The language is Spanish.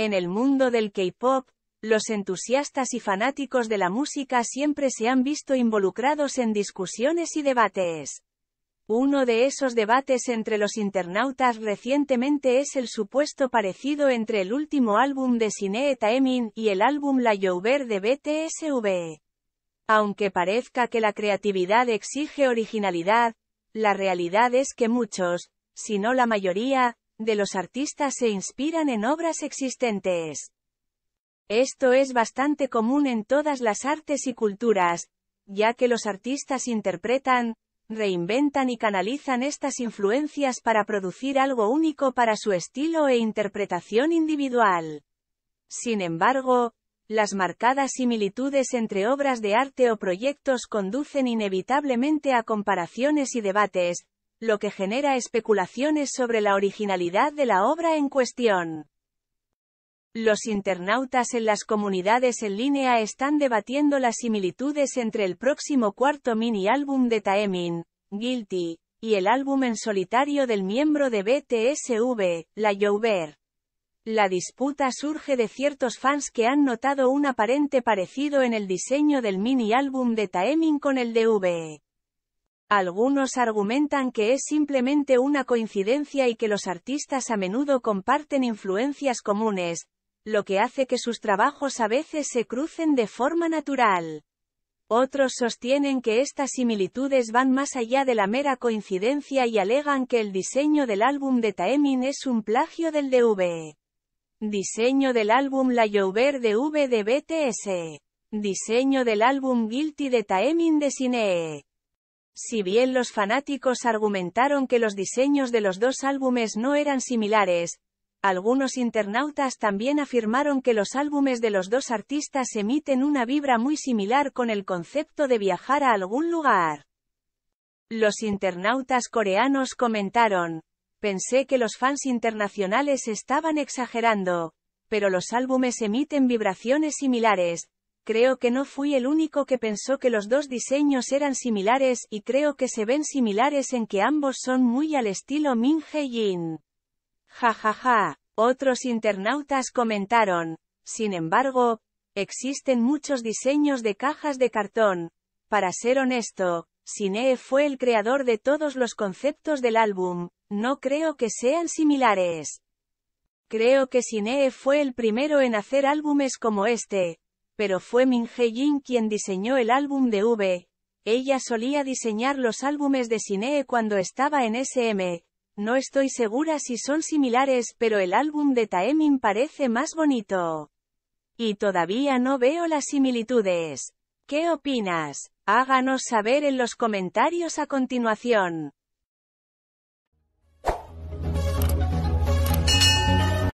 En el mundo del K-Pop, los entusiastas y fanáticos de la música siempre se han visto involucrados en discusiones y debates. Uno de esos debates entre los internautas recientemente es el supuesto parecido entre el último álbum de Sine Taemin y el álbum La Jouver de BTSV. Aunque parezca que la creatividad exige originalidad, la realidad es que muchos, si no la mayoría, de los artistas se inspiran en obras existentes. Esto es bastante común en todas las artes y culturas, ya que los artistas interpretan, reinventan y canalizan estas influencias para producir algo único para su estilo e interpretación individual. Sin embargo, las marcadas similitudes entre obras de arte o proyectos conducen inevitablemente a comparaciones y debates, lo que genera especulaciones sobre la originalidad de la obra en cuestión. Los internautas en las comunidades en línea están debatiendo las similitudes entre el próximo cuarto mini álbum de Taemin, Guilty, y el álbum en solitario del miembro de BTSV, La Joubert. La disputa surge de ciertos fans que han notado un aparente parecido en el diseño del mini álbum de Taemin con el de V. Algunos argumentan que es simplemente una coincidencia y que los artistas a menudo comparten influencias comunes, lo que hace que sus trabajos a veces se crucen de forma natural. Otros sostienen que estas similitudes van más allá de la mera coincidencia y alegan que el diseño del álbum de Taemin es un plagio del de V. Diseño del álbum La Jouver de V de BTS. Diseño del álbum Guilty de Taemin de cinee si bien los fanáticos argumentaron que los diseños de los dos álbumes no eran similares, algunos internautas también afirmaron que los álbumes de los dos artistas emiten una vibra muy similar con el concepto de viajar a algún lugar. Los internautas coreanos comentaron, pensé que los fans internacionales estaban exagerando, pero los álbumes emiten vibraciones similares, creo que no fui el único que pensó que los dos diseños eran similares y creo que se ven similares en que ambos son muy al estilo Min Jin. Ja ja ja, otros internautas comentaron. Sin embargo, existen muchos diseños de cajas de cartón. Para ser honesto, Sinee fue el creador de todos los conceptos del álbum, no creo que sean similares. Creo que Sinee fue el primero en hacer álbumes como este, pero fue Min He jin quien diseñó el álbum de V. Ella solía diseñar los álbumes de Sinee cuando estaba en SM. No estoy segura si son similares, pero el álbum de Taemin parece más bonito. Y todavía no veo las similitudes. ¿Qué opinas? Háganos saber en los comentarios a continuación.